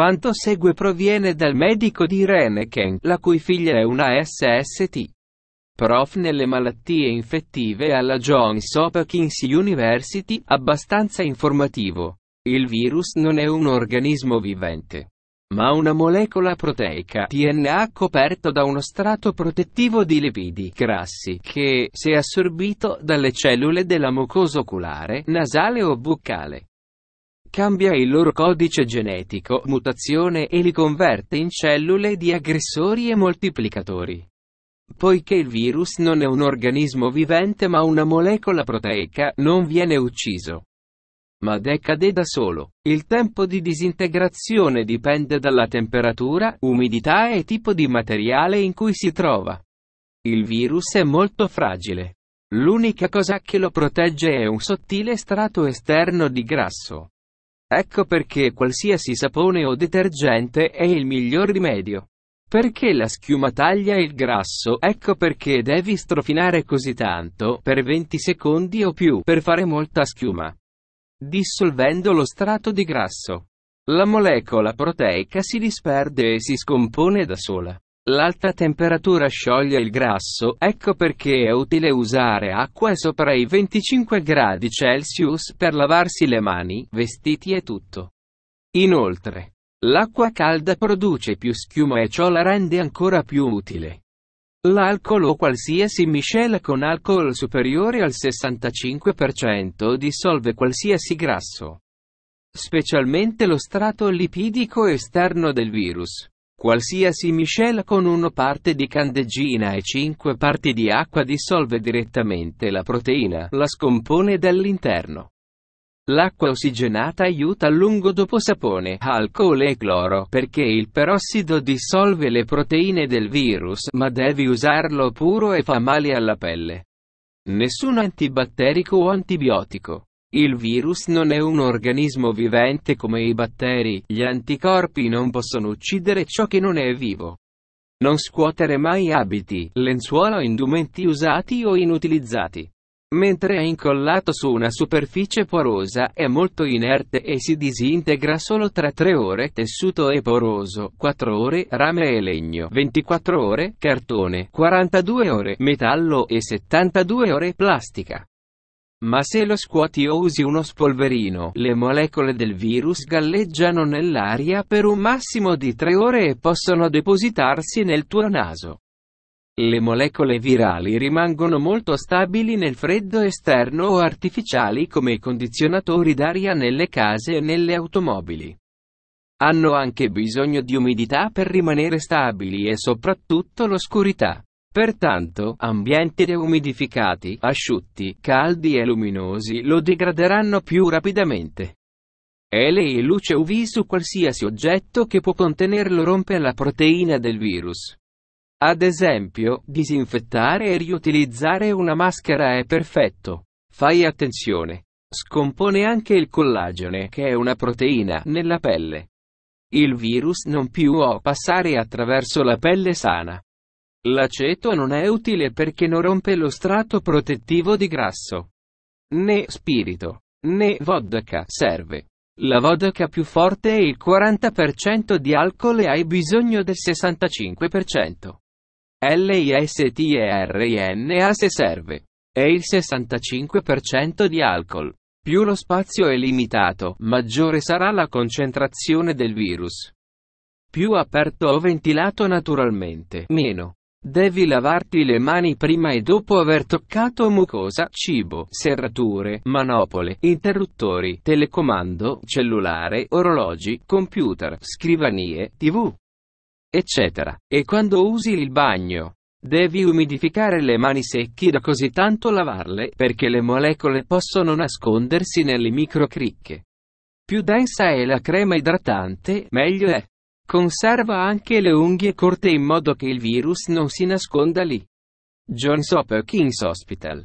Quanto segue proviene dal medico di Reneken, la cui figlia è una SST. Prof nelle malattie infettive alla Johns Hopkins University, abbastanza informativo. Il virus non è un organismo vivente, ma una molecola proteica DNA coperto da uno strato protettivo di lipidi grassi che, se assorbito dalle cellule della mucosa oculare, nasale o buccale, Cambia il loro codice genetico, mutazione e li converte in cellule di aggressori e moltiplicatori. Poiché il virus non è un organismo vivente ma una molecola proteica, non viene ucciso. Ma decade da solo. Il tempo di disintegrazione dipende dalla temperatura, umidità e tipo di materiale in cui si trova. Il virus è molto fragile. L'unica cosa che lo protegge è un sottile strato esterno di grasso. Ecco perché qualsiasi sapone o detergente è il miglior rimedio. Perché la schiuma taglia il grasso? Ecco perché devi strofinare così tanto, per 20 secondi o più, per fare molta schiuma. Dissolvendo lo strato di grasso. La molecola proteica si disperde e si scompone da sola. L'alta temperatura scioglie il grasso, ecco perché è utile usare acqua sopra i 25 gradi Celsius per lavarsi le mani, vestiti e tutto. Inoltre, l'acqua calda produce più schiuma e ciò la rende ancora più utile. L'alcol o qualsiasi miscela con alcol superiore al 65% dissolve qualsiasi grasso, specialmente lo strato lipidico esterno del virus. Qualsiasi miscela con 1 parte di candeggina e 5 parti di acqua dissolve direttamente la proteina, la scompone dall'interno. L'acqua ossigenata aiuta a lungo dopo sapone, alcol e cloro perché il perossido dissolve le proteine del virus ma devi usarlo puro e fa male alla pelle. Nessun antibatterico o antibiotico. Il virus non è un organismo vivente come i batteri, gli anticorpi non possono uccidere ciò che non è vivo. Non scuotere mai abiti, lenzuola o indumenti usati o inutilizzati. Mentre è incollato su una superficie porosa, è molto inerte e si disintegra solo tra 3 ore tessuto e poroso, 4 ore rame e legno, 24 ore cartone, 42 ore metallo e 72 ore plastica. Ma se lo scuoti o usi uno spolverino, le molecole del virus galleggiano nell'aria per un massimo di tre ore e possono depositarsi nel tuo naso. Le molecole virali rimangono molto stabili nel freddo esterno o artificiali come i condizionatori d'aria nelle case e nelle automobili. Hanno anche bisogno di umidità per rimanere stabili e soprattutto l'oscurità. Pertanto, ambienti deumidificati, asciutti, caldi e luminosi lo degraderanno più rapidamente. Ele e luce UV su qualsiasi oggetto che può contenerlo rompe la proteina del virus. Ad esempio, disinfettare e riutilizzare una maschera è perfetto. Fai attenzione. Scompone anche il collagene, che è una proteina, nella pelle. Il virus non più può passare attraverso la pelle sana. L'aceto non è utile perché non rompe lo strato protettivo di grasso. Né spirito, né vodka serve. La vodka più forte è il 40% di alcol e hai bisogno del 65%. L-I-S-T-E-R-I-N a se serve. È il 65% di alcol. Più lo spazio è limitato, maggiore sarà la concentrazione del virus. Più aperto o ventilato naturalmente, meno Devi lavarti le mani prima e dopo aver toccato mucosa, cibo, serrature, manopole, interruttori, telecomando, cellulare, orologi, computer, scrivanie, tv, eccetera. E quando usi il bagno, Devi umidificare le mani secche da così tanto lavarle perché le molecole possono nascondersi nelle microcricche. Più densa è la crema idratante, meglio è. Conserva anche le unghie corte in modo che il virus non si nasconda lì. Johns Hopkins Hospital